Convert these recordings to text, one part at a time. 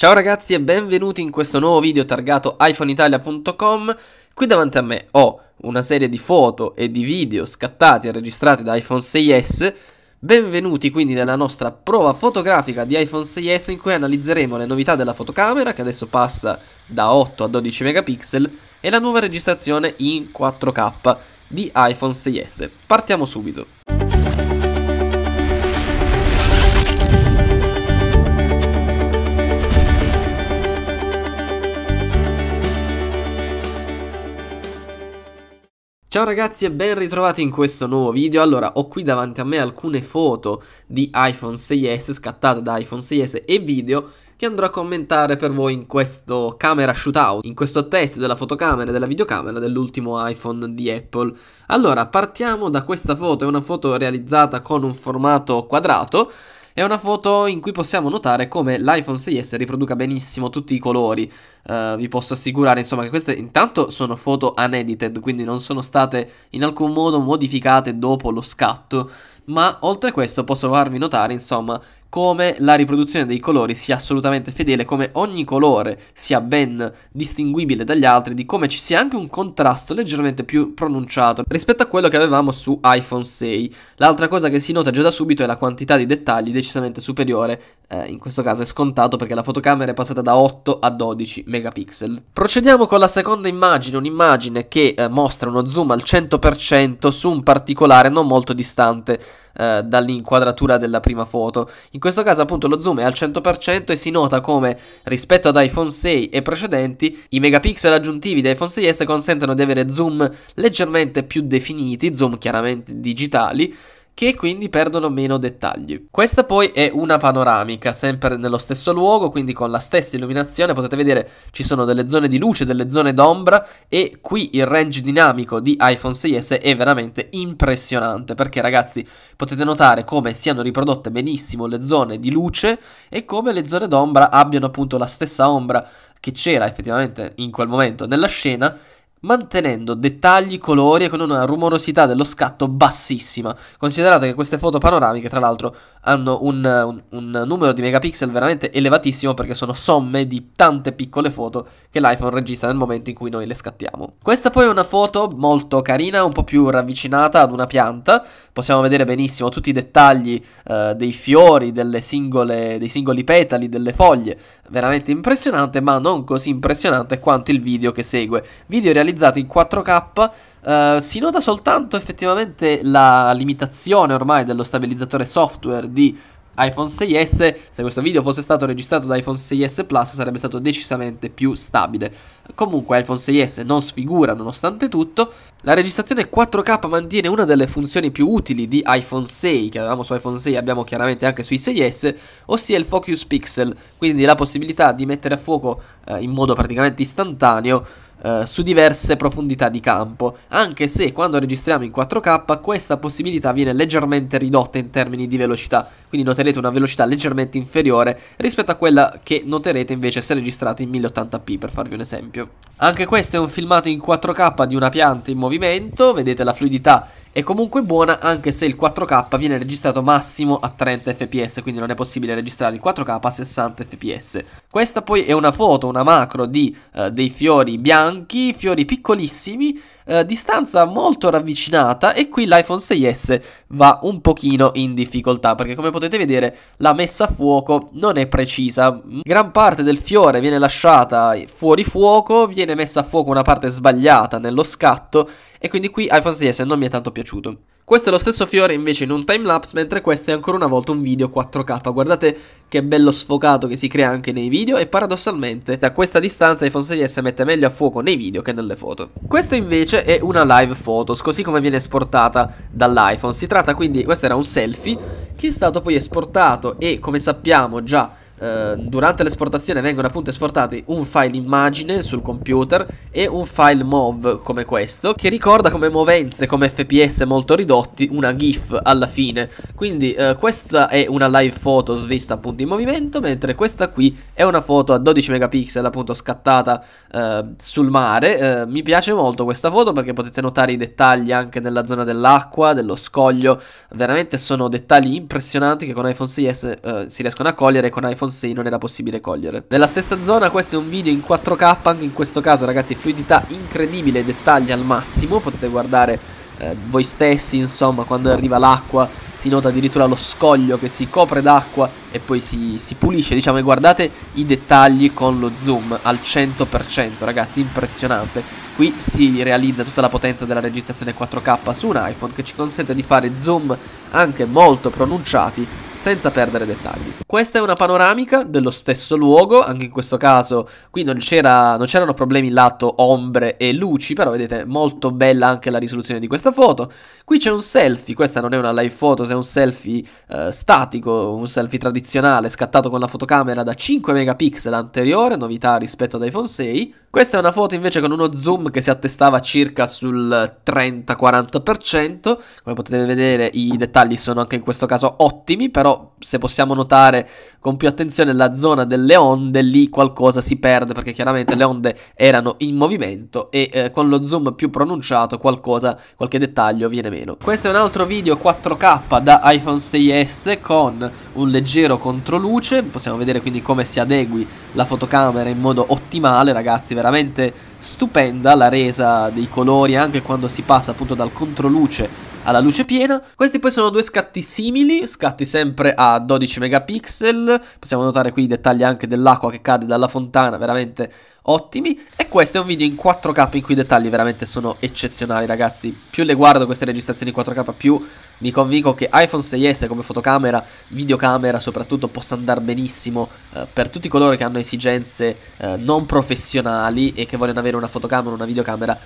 Ciao ragazzi e benvenuti in questo nuovo video targato iPhoneItalia.com Qui davanti a me ho una serie di foto e di video scattati e registrati da iPhone 6S Benvenuti quindi nella nostra prova fotografica di iPhone 6S in cui analizzeremo le novità della fotocamera che adesso passa da 8 a 12 megapixel e la nuova registrazione in 4K di iPhone 6S Partiamo subito Ciao ragazzi e ben ritrovati in questo nuovo video Allora ho qui davanti a me alcune foto di iPhone 6s scattate da iPhone 6s e video che andrò a commentare per voi in questo camera shootout, in questo test della fotocamera e della videocamera dell'ultimo iPhone di Apple. Allora, partiamo da questa foto, è una foto realizzata con un formato quadrato è una foto in cui possiamo notare come l'iPhone 6S riproduca benissimo tutti i colori. Uh, vi posso assicurare insomma che queste intanto sono foto unedited, quindi non sono state in alcun modo modificate dopo lo scatto ma oltre a questo posso farvi notare insomma come la riproduzione dei colori sia assolutamente fedele, come ogni colore sia ben distinguibile dagli altri, di come ci sia anche un contrasto leggermente più pronunciato rispetto a quello che avevamo su iPhone 6. L'altra cosa che si nota già da subito è la quantità di dettagli decisamente superiore, eh, in questo caso è scontato perché la fotocamera è passata da 8 a 12 megapixel. Procediamo con la seconda immagine, un'immagine che eh, mostra uno zoom al 100% su un particolare non molto distante eh, dall'inquadratura della prima foto. In questo caso appunto lo zoom è al 100% e si nota come rispetto ad iPhone 6 e precedenti i megapixel aggiuntivi di iPhone 6S consentono di avere zoom leggermente più definiti, zoom chiaramente digitali, che quindi perdono meno dettagli. Questa poi è una panoramica, sempre nello stesso luogo, quindi con la stessa illuminazione, potete vedere ci sono delle zone di luce, delle zone d'ombra e qui il range dinamico di iPhone 6S è veramente impressionante, perché ragazzi potete notare come siano riprodotte benissimo le zone di luce e come le zone d'ombra abbiano appunto la stessa ombra che c'era effettivamente in quel momento nella scena mantenendo dettagli, colori e con una rumorosità dello scatto bassissima. Considerate che queste foto panoramiche, tra l'altro, hanno un, un, un, numero di megapixel veramente elevatissimo perché sono somme di tante piccole foto che l'iPhone registra nel momento in cui noi le scattiamo. Questa poi è una foto molto carina, un po' più ravvicinata ad una pianta. Possiamo vedere benissimo tutti i dettagli eh, dei fiori, singole, dei singoli petali, delle foglie. Veramente impressionante, ma non così impressionante quanto il video che segue. Video realizzato realizzato in 4K. Uh, eh, si nota soltanto effettivamente la limitazione ormai dello stabilizzatore software di iPhone 6S, se questo video fosse stato registrato da iPhone 6S Plus sarebbe stato decisamente più stabile. Comunque iPhone 6S non sfigura nonostante tutto, la registrazione 4K mantiene una delle funzioni più utili di iPhone 6, che avevamo su iPhone 6 e abbiamo chiaramente anche sui 6S, ossia il Focus Pixel, quindi la possibilità di mettere a fuoco eh, in modo praticamente istantaneo eh, su diverse profondità di campo, anche se quando registriamo in 4K questa possibilità viene leggermente ridotta in termini di velocità, quindi noterete una velocità leggermente inferiore rispetto a quella che noterete invece se registrate in 1080p per farvi un esempio. Anche questo è un filmato in 4K di una pianta in movimento, vedete la fluidità è comunque buona anche se il 4K viene registrato massimo a 30 fps, quindi non è possibile registrare il 4K a 60 fps. Questa poi è una foto, una macro di eh, dei fiori bianchi, fiori piccolissimi eh, distanza molto ravvicinata e qui l'iPhone 6S va un pochino in difficoltà perché come potete vedere la messa a fuoco non è precisa, mm, gran parte del fiore viene lasciata fuori fuoco, viene messa a fuoco una parte sbagliata nello scatto e quindi qui iPhone 6S non mi è tanto piaciuto. Questo è lo stesso fiore invece in un timelapse, mentre questo è ancora una volta un video 4K. Guardate che bello sfocato che si crea anche nei video e paradossalmente da questa distanza iPhone 6S mette meglio a fuoco nei video che nelle foto. Questa invece è una live photos, così come viene esportata dall'iPhone. Si tratta quindi, questo era un selfie, che è stato poi esportato e come sappiamo già eh, durante l'esportazione vengono appunto esportati un file immagine sul computer e un file MOV come questo che ricorda come movenze, come fps molto ridotti una GIF alla fine quindi eh, questa è una live photo svista appunto in movimento mentre questa qui è una foto a 12 megapixel appunto scattata eh, sul mare eh, mi piace molto questa foto perché potete notare i dettagli anche nella zona dell'acqua, dello scoglio veramente sono dettagli impressionanti che con iPhone 6S eh, si riescono a cogliere e con iPhone con sé non era possibile cogliere. Nella stessa zona questo è un video in 4K, anche in questo caso ragazzi fluidità incredibile, dettagli al massimo, potete guardare eh, voi stessi, insomma, quando arriva l'acqua si nota addirittura lo scoglio che si copre d'acqua e poi si, si, pulisce, diciamo, e guardate i dettagli con lo zoom al 100%, ragazzi, impressionante. Qui si realizza tutta la potenza della registrazione 4K su un iPhone che ci consente di fare zoom anche molto pronunciati senza perdere dettagli. Questa è una panoramica dello stesso luogo, anche in questo caso qui non, c'era, non c'erano problemi lato ombre e luci, però vedete molto bella anche la risoluzione di questa foto. Qui c'è un selfie, questa non è una live photo, è un selfie eh, statico, un selfie tradizionale scattato con la fotocamera da 5 megapixel anteriore, novità rispetto ad iPhone 6. Questa è una foto invece con uno zoom che si attestava circa sul 30-40%, come potete vedere i dettagli sono anche in questo caso ottimi, però però se possiamo notare con più attenzione la zona delle onde, lì qualcosa si perde perché chiaramente le onde erano in movimento e eh, con lo zoom più pronunciato qualcosa, qualche dettaglio viene meno. Questo è un altro video 4K da iPhone 6S con un leggero controluce, possiamo vedere quindi come si adegui la fotocamera in modo ottimale ragazzi, veramente stupenda la resa dei colori anche quando si passa appunto dal controluce alla luce piena. Questi poi sono due scatti simili, scatti sempre a 12 megapixel, possiamo notare qui i dettagli anche dell'acqua che cade dalla fontana, veramente ottimi. E questo è un video in 4K in cui i dettagli veramente sono eccezionali ragazzi, più le guardo queste registrazioni in 4K più mi convinco che iPhone 6S come fotocamera, videocamera soprattutto possa andare benissimo eh, per tutti coloro che hanno esigenze eh, non professionali e che vogliono avere una fotocamera, una videocamera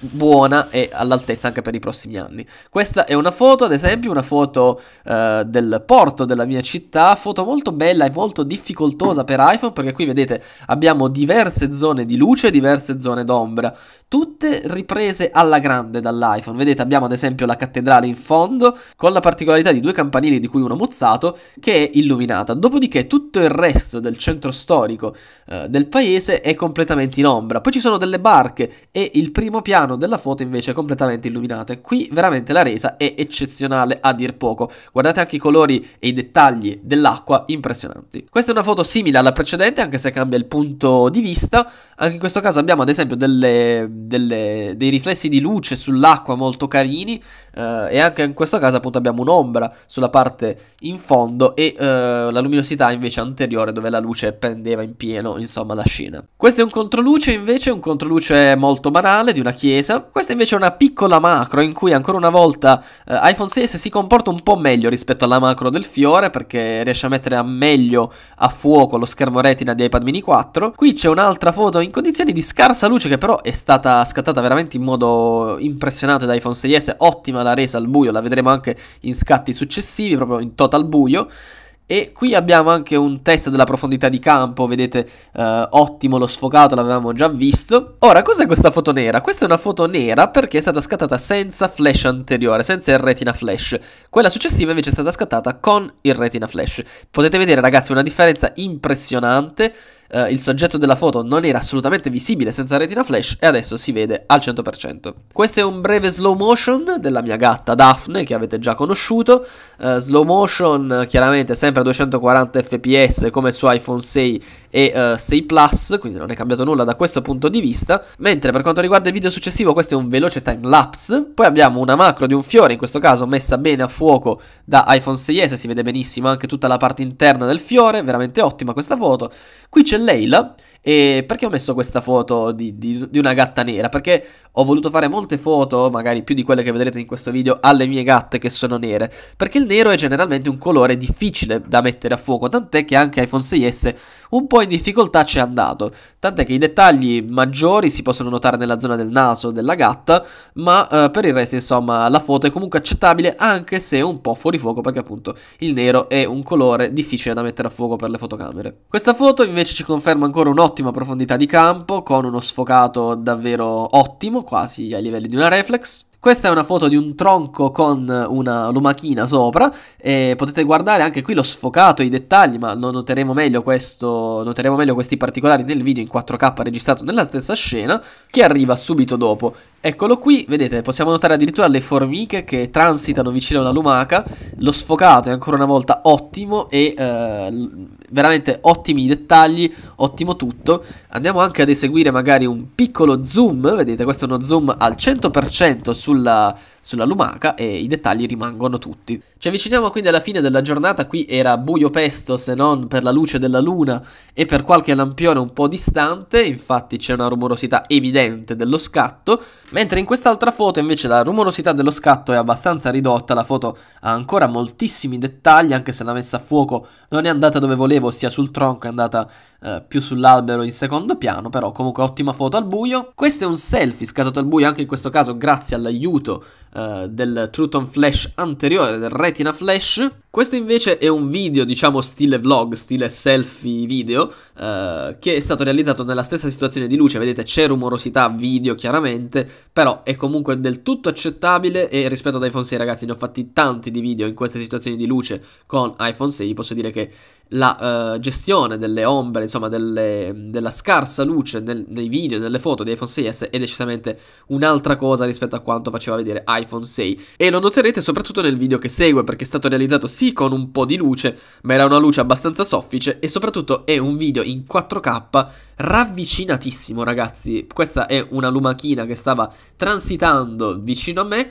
buona e all'altezza anche per i prossimi anni. Questa è una foto, ad esempio, una foto eh, del porto della mia città, foto molto bella e molto difficoltosa per iPhone perché qui vedete abbiamo diverse zone di luce, diverse zone d'ombra, tutte riprese alla grande dall'iPhone. Vedete, abbiamo ad esempio la cattedrale in fondo con la particolarità di due campanili di cui uno mozzato che è illuminata. Dopodiché tutto il resto del centro storico eh, del paese è completamente in ombra. Poi ci sono delle barche e il primo piano piano della foto invece completamente illuminate. Qui veramente la resa è eccezionale a dir poco. Guardate anche i colori e i dettagli dell'acqua impressionanti. Questa è una foto simile alla precedente anche se cambia il punto di vista. Anche in questo caso abbiamo ad esempio delle, delle, dei riflessi di luce sull'acqua molto carini eh, e anche in questo caso appunto abbiamo un'ombra sulla parte in fondo e eh, la luminosità invece anteriore dove la luce pendeva in pieno insomma la scena. Questo è un controluce invece, un controluce molto banale di una chiesa attesa. Questa invece è una piccola macro in cui ancora una volta eh, iPhone 6S si comporta un po' meglio rispetto alla macro del fiore perché riesce a mettere a meglio a fuoco lo schermo retina di iPad mini 4. Qui c'è un'altra foto in condizioni di scarsa luce che però è stata scattata veramente in modo impressionante da iPhone 6S, ottima la resa al buio, la vedremo anche in scatti successivi, proprio in total buio. E qui abbiamo anche un test della profondità di campo, vedete, eh, ottimo lo sfocato, l'avevamo già visto. Ora, cos'è questa foto nera? Questa è una foto nera perché è stata scattata senza flash anteriore, senza il retina flash. Quella successiva invece è stata scattata con il retina flash. Potete vedere ragazzi una differenza impressionante eh, il soggetto della foto non era assolutamente visibile senza retina flash e adesso si vede al 100%. Questo è un breve slow motion della mia gatta Daphne che avete già conosciuto, eh, slow motion chiaramente sempre a 240 fps come su iPhone 6 e uh, eh, 6 Plus, quindi non è cambiato nulla da questo punto di vista, mentre per quanto riguarda il video successivo questo è un veloce time lapse, poi abbiamo una macro di un fiore, in questo caso messa bene a fuoco da iPhone 6S, si vede benissimo anche tutta la parte interna del fiore, veramente ottima questa foto, qui c'è Leila, e perché ho messo questa foto di, di, di, una gatta nera? Perché ho voluto fare molte foto, magari più di quelle che vedrete in questo video, alle mie gatte che sono nere. Perché il nero è generalmente un colore difficile da mettere a fuoco, tant'è che anche iPhone 6S un po' in difficoltà c'è andato, tant'è che i dettagli maggiori si possono notare nella zona del naso della gatta, ma eh, per il resto insomma la foto è comunque accettabile anche se un po' fuori fuoco perché appunto il nero è un colore difficile da mettere a fuoco per le fotocamere. Questa foto invece ci conferma ancora un'ottima profondità di campo con uno sfocato davvero ottimo, quasi ai livelli di una reflex, questa è una foto di un tronco con una lumachina sopra e potete guardare anche qui lo sfocato, i dettagli, ma lo noteremo meglio, questo, noteremo meglio questi particolari nel video in 4K registrato nella stessa scena che arriva subito dopo. Eccolo qui, vedete, possiamo notare addirittura le formiche che transitano vicino alla lumaca, lo sfocato è ancora una volta ottimo e eh, veramente ottimi i dettagli, ottimo tutto. Andiamo anche ad eseguire magari un piccolo zoom, vedete questo è uno zoom al 100% su sulla sulla lumaca e i dettagli rimangono tutti. Ci avviciniamo quindi alla fine della giornata, qui era buio pesto se non per la luce della luna e per qualche lampione un po' distante, infatti c'è una rumorosità evidente dello scatto, mentre in quest'altra foto invece la rumorosità dello scatto è abbastanza ridotta, la foto ha ancora moltissimi dettagli anche se la messa a fuoco non è andata dove volevo, sia sul tronco è andata eh, più sull'albero in secondo piano, però comunque ottima foto al buio. Questo è un selfie scattato al buio anche in questo caso grazie all'aiuto eh, eh, del Truton Flash anteriore, del Retina Flash. Questo invece è un video, diciamo, stile vlog, stile selfie video, eh, che è stato realizzato nella stessa situazione di luce, vedete c'è rumorosità video chiaramente, però è comunque del tutto accettabile e rispetto ad iPhone 6 ragazzi ne ho fatti tanti di video in queste situazioni di luce con iPhone 6, posso dire che la eh, gestione delle ombre, insomma delle, della scarsa luce nel, nei video, nelle foto di iPhone 6S è decisamente un'altra cosa rispetto a quanto faceva vedere iPhone 6 e lo noterete soprattutto nel video che segue perché è stato realizzato sì con un po' di luce ma era una luce abbastanza soffice e soprattutto è un video in 4K ravvicinatissimo, ragazzi. Questa è una lumachina che stava transitando vicino a me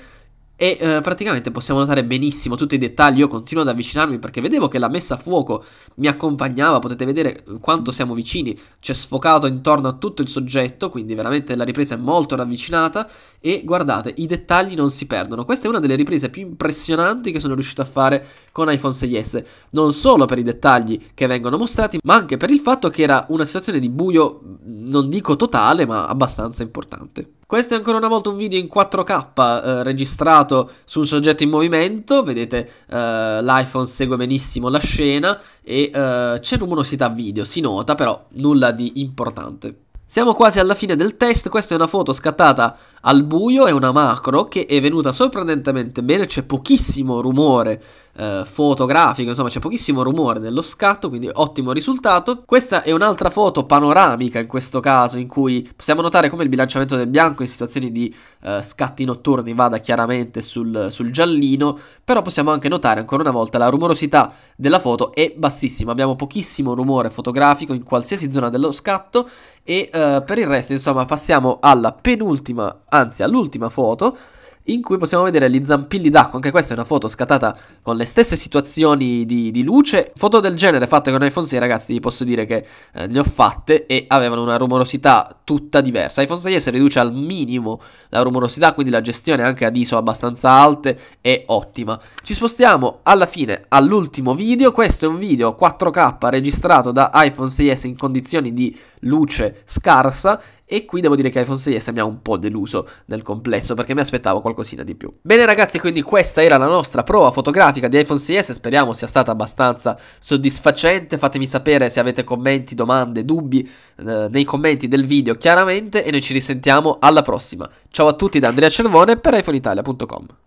e eh, praticamente possiamo notare benissimo tutti i dettagli. Io continuo ad avvicinarmi perché vedevo che la messa a fuoco mi accompagnava. Potete vedere quanto siamo vicini. C'è sfocato intorno a tutto il soggetto, quindi veramente la ripresa è molto ravvicinata. E guardate, i dettagli non si perdono. Questa è una delle riprese più impressionanti che sono riuscito a fare con iPhone 6S. Non solo per i dettagli che vengono mostrati, ma anche per il fatto che era una situazione di buio, non dico totale, ma abbastanza importante. Questo è ancora una volta un video in 4K eh, registrato su un soggetto in movimento, vedete eh, l'iPhone segue benissimo la scena e eh, c'è luminosità video, si nota però nulla di importante. Siamo quasi alla fine del test, questa è una foto scattata al buio, è una macro che è venuta sorprendentemente bene, c'è pochissimo rumore eh, fotografico, insomma c'è pochissimo rumore nello scatto, quindi ottimo risultato. Questa è un'altra foto panoramica in questo caso, in cui possiamo notare come il bilanciamento del bianco in situazioni di eh, scatti notturni vada chiaramente sul, sul giallino, però possiamo anche notare ancora una volta la rumorosità della foto è bassissima, abbiamo pochissimo rumore fotografico in qualsiasi zona dello scatto e uh, per il resto, insomma, passiamo alla penultima, anzi all'ultima foto in cui possiamo vedere gli zampilli d'acqua, anche questa è una foto scattata con le stesse situazioni di, di luce, foto del genere fatte con iPhone 6 ragazzi vi posso dire che eh, ne ho fatte e avevano una rumorosità tutta diversa, iPhone 6S riduce al minimo la rumorosità quindi la gestione anche ad ISO abbastanza alte è ottima, ci spostiamo alla fine all'ultimo video, questo è un video 4K registrato da iPhone 6S in condizioni di luce scarsa e qui devo dire che iPhone 6S mi ha un po' deluso nel complesso perché mi aspettavo qualcosina di più. Bene ragazzi, quindi questa era la nostra prova fotografica di iPhone 6S, speriamo sia stata abbastanza soddisfacente, fatemi sapere se avete commenti, domande, dubbi eh, nei commenti del video chiaramente e noi ci risentiamo alla prossima. Ciao a tutti da Andrea Cervone per iPhoneitalia.com.